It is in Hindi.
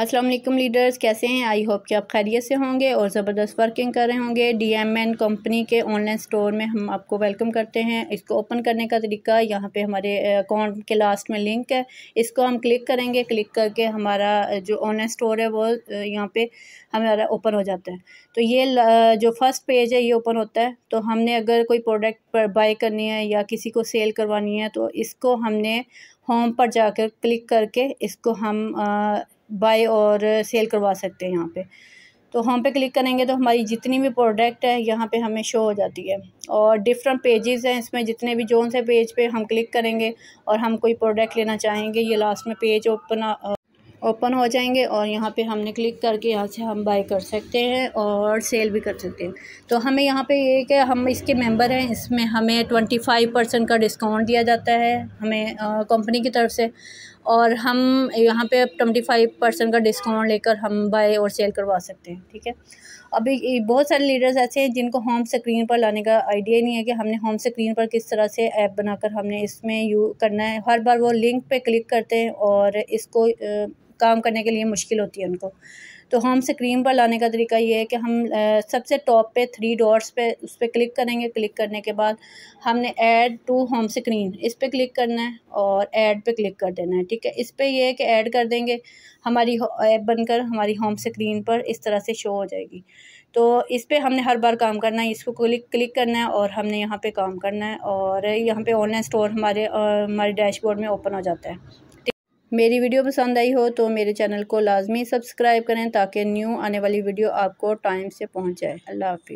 अस्सलाम वालेकुम लीडर्स कैसे हैं आई होप कि आप खैरियत से होंगे और ज़बरदस्त वर्किंग कर रहे होंगे डीएमएन कंपनी के ऑनलाइन स्टोर में हम आपको वेलकम करते हैं इसको ओपन करने का तरीका यहाँ पे हमारे अकाउंट के लास्ट में लिंक है इसको हम क्लिक करेंगे क्लिक करके हमारा जो ऑनलाइन स्टोर है वो यहाँ पे हमारा ओपन हो जाता है तो ये जो फर्स्ट पेज है ये ओपन होता है तो हमने अगर कोई प्रोडक्ट पर बाई करनी है या किसी को सेल करवानी है तो इसको हमने होम पर जाकर क्लिक करके इसको हम बाय और सेल करवा सकते हैं यहाँ पे तो हम पे क्लिक करेंगे तो हमारी जितनी भी प्रोडक्ट है यहाँ पे हमें शो हो जाती है और डिफरेंट पेजेस हैं इसमें जितने भी जोन से पेज पे हम क्लिक करेंगे और हम कोई प्रोडक्ट लेना चाहेंगे ये लास्ट में पेज ओपन ओपन हो जाएंगे और यहाँ पे हमने क्लिक करके यहाँ से हम बाय कर सकते हैं और सेल भी कर सकते हैं तो हमें यहाँ पे ये कि हम इसके मेंबर हैं इसमें हमें ट्वेंटी फाइव परसेंट का डिस्काउंट दिया जाता है हमें कंपनी की तरफ से और हम यहाँ पे ट्वेंटी फाइव परसेंट का डिस्काउंट लेकर हम बाय और सेल करवा सकते हैं ठीक है अभी बहुत सारे लीडर्स ऐसे हैं जिनको होम स्क्रीन पर लाने का आइडिया ही नहीं है कि हमने होम स्क्रीन पर किस तरह से ऐप बनाकर हमने इसमें यू करना है हर बार वो लिंक पे क्लिक करते हैं और इसको काम करने के लिए मुश्किल होती है उनको तो हम स्क्रीन पर लाने का तरीका ये है कि हम सबसे टॉप पे थ्री डॉट्स पे उस पर क्लिक करेंगे क्लिक करने के बाद हमने ऐड टू होम स्क्रीन इस पर क्लिक करना है और ऐड पे क्लिक कर देना है ठीक है इस पर यह है कि ऐड कर देंगे हमारी ऐप बनकर हमारी होम स्क्रीन पर इस तरह से शो हो जाएगी तो इस पर हमने हर बार काम करना है इसको क्लिक क्लिक करना है और हमने यहाँ पर काम करना है और यहाँ पर ऑनलाइन स्टोर हमारे हमारे डैशबोर्ड में ओपन हो जाता है मेरी वीडियो पसंद आई हो तो मेरे चैनल को लाजमी सब्सक्राइब करें ताकि न्यू आने वाली वीडियो आपको टाइम से पहुँच जाए अल्लाह हाफिज़